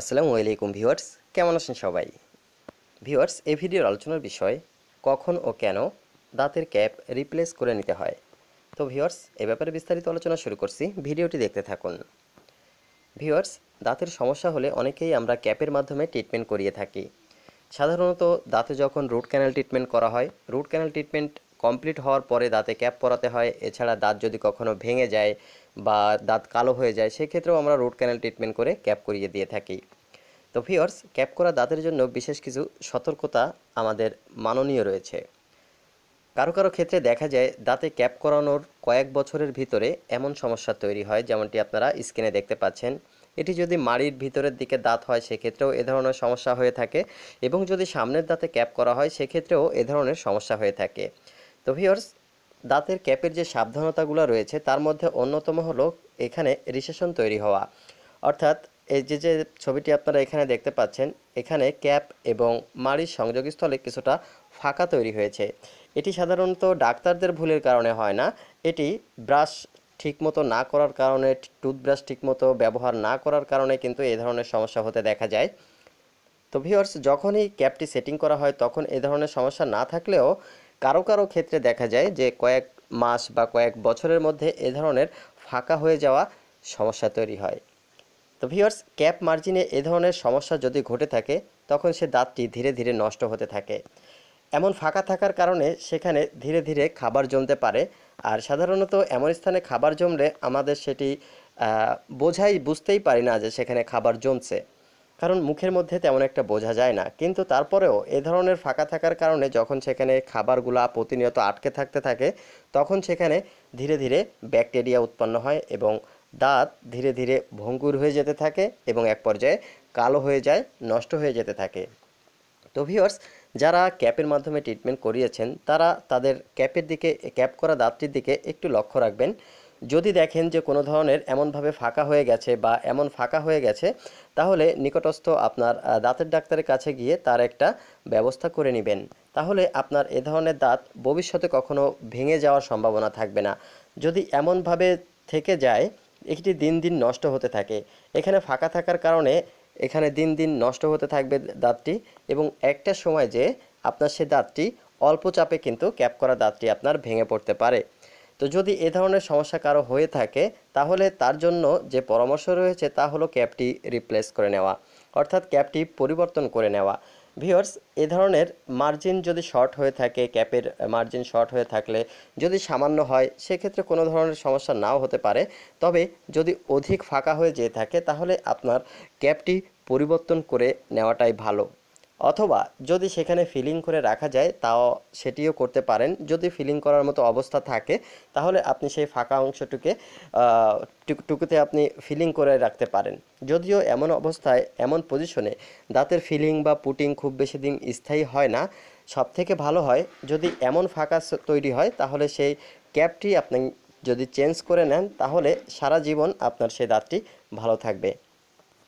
আসসালামু আলাইকুম ভিউয়ার্স কেমন আছেন সবাই ভিউয়ার্স এই ভিডিওর আলোচনার বিষয় কখন ও কেন দাঁতের ক্যাপ রিপ্লেস করে নিতে হয় তো ভিউয়ার্স এ ব্যাপারে বিস্তারিত আলোচনা শুরু করছি ভিডিওটি দেখতে থাকুন ভিউয়ার্স দাঁতের সমস্যা হলে অনেকেই আমরা ক্যাপের মাধ্যমে ট্রিটমেন্ট করিয়ে থাকি সাধারণত দাঁতে যখন রুট ক্যানাল ট্রিটমেন্ট করা হয় রুট ক্যানাল ট্রিটমেন্ট কমপ্লিট হওয়ার পরে দাঁতে ক্যাপ পরাতে হয় এছাড়া দাঁত যদি কখনো ভেঙে যায় বা দাঁত কালো হয়ে যায় সেক্ষেত্রেও আমরা রুট ক্যানাল ট্রিটমেন্ট করে ক্যাপ করিয়ে দিয়ে থাকি তো ভিওর্স ক্যাপ করা দাঁতের জন্য বিশেষ কিছু সতর্কতা আমাদের মাননীয় রয়েছে কারো কারো ক্ষেত্রে দেখা যায় দাঁতে ক্যাপ করানোর কয়েক বছরের ভিতরে এমন সমস্যা তৈরি হয় যেমনটি আপনারা স্ক্রিনে দেখতে পাচ্ছেন এটি যদি মাড়ির ভিতরের দিকে দাঁত হয় সেক্ষেত্রেও এ ধরনের সমস্যা হয়ে থাকে এবং যদি সামনের দাঁতে ক্যাপ করা হয় সেক্ষেত্রেও এ ধরনের সমস্যা হয়ে থাকে তো ভিওর্স দাঁতের ক্যাপের যে সাবধানতাগুলো রয়েছে তার মধ্যে অন্যতম হলো এখানে রিসেশন তৈরি হওয়া অর্থাৎ এই যে যে ছবিটি আপনারা এখানে দেখতে পাচ্ছেন এখানে ক্যাপ এবং মাড়ির সংযোগস্থলে কিছুটা ফাঁকা তৈরি হয়েছে এটি সাধারণত ডাক্তারদের ভুলের কারণে হয় না এটি ব্রাশ ঠিকমতো না করার কারণে টুথব্রাশ ঠিকমতো ব্যবহার না করার কারণে কিন্তু এই ধরনের সমস্যা হতে দেখা যায় তো ভিওর্স যখনই ক্যাপটি সেটিং করা হয় তখন এ ধরনের সমস্যা না থাকলেও কারো কারো ক্ষেত্রে দেখা যায় যে কয়েক মাস বা কয়েক বছরের মধ্যে এ ধরনের ফাঁকা হয়ে যাওয়া সমস্যা তৈরি হয় তো ভিওর্স ক্যাপ মার্জিনে এ ধরনের সমস্যা যদি ঘটে থাকে তখন সে দাঁতটি ধীরে ধীরে নষ্ট হতে থাকে এমন ফাঁকা থাকার কারণে সেখানে ধীরে ধীরে খাবার জমতে পারে আর সাধারণত এমন স্থানে খাবার জমলে আমাদের সেটি বোঝাই বুঝতেই পারি না যে সেখানে খাবার জমছে কারণ মুখের মধ্যে তেমন একটা বোঝা যায় না কিন্তু তারপরেও এ ধরনের ফাঁকা থাকার কারণে যখন সেখানে খাবারগুলা প্রতিনিয়ত আটকে থাকতে থাকে তখন সেখানে ধীরে ধীরে ব্যাকটেরিয়া উৎপন্ন হয় এবং দাঁত ধীরে ধীরে ভঙ্গুর হয়ে যেতে থাকে এবং এক পর্যায়ে কালো হয়ে যায় নষ্ট হয়ে যেতে থাকে তো ভিওর্স যারা ক্যাপের মাধ্যমে ট্রিটমেন্ট করিয়েছেন তারা তাদের ক্যাপের দিকে ক্যাপ করা দাঁতটির দিকে একটু লক্ষ্য রাখবেন যদি দেখেন যে কোনো ধরনের এমনভাবে ফাঁকা হয়ে গেছে বা এমন ফাঁকা হয়ে গেছে তাহলে নিকটস্থ আপনার দাঁতের ডাক্তারের কাছে গিয়ে তার একটা ব্যবস্থা করে নেবেন তাহলে আপনার এ ধরনের দাঁত ভবিষ্যতে কখনো ভেঙে যাওয়ার সম্ভাবনা থাকবে না যদি এমনভাবে থেকে যায় এটি দিন দিন নষ্ট হতে থাকে এখানে ফাঁকা থাকার কারণে এখানে দিন দিন নষ্ট হতে থাকবে দাঁতটি এবং একটা সময় যে আপনার সে দাঁতটি অল্প চাপে কিন্তু ক্যাপ করা দাঁতটি আপনার ভেঙে পড়তে পারে তো যদি এ ধরনের সমস্যা কারো হয়ে থাকে তাহলে তার জন্য যে পরামর্শ রয়েছে তা হলো ক্যাপটি রিপ্লেস করে নেওয়া অর্থাৎ ক্যাপটি পরিবর্তন করে নেওয়া ভিওর্স এ ধরনের মার্জিন যদি শর্ট হয়ে থাকে ক্যাপের মার্জিন শর্ট হয়ে থাকলে যদি সামান্য হয় সেক্ষেত্রে কোনো ধরনের সমস্যা নাও হতে পারে তবে যদি অধিক ফাঁকা হয়ে যেয়ে থাকে তাহলে আপনার ক্যাপটি পরিবর্তন করে নেওয়াটাই ভালো অথবা যদি সেখানে ফিলিং করে রাখা যায় তাও সেটিও করতে পারেন যদি ফিলিং করার মতো অবস্থা থাকে তাহলে আপনি সেই ফাঁকা অংশটুকে টুকুতে আপনি ফিলিং করে রাখতে পারেন যদিও এমন অবস্থায় এমন পজিশনে দাঁতের ফিলিং বা পুটিং খুব বেশি দিন স্থায়ী হয় না সব থেকে ভালো হয় যদি এমন ফাঁকা তৈরি হয় তাহলে সেই ক্যাপটি আপনি যদি চেঞ্জ করে নেন তাহলে সারা জীবন আপনার সেই দাঁতটি ভালো থাকবে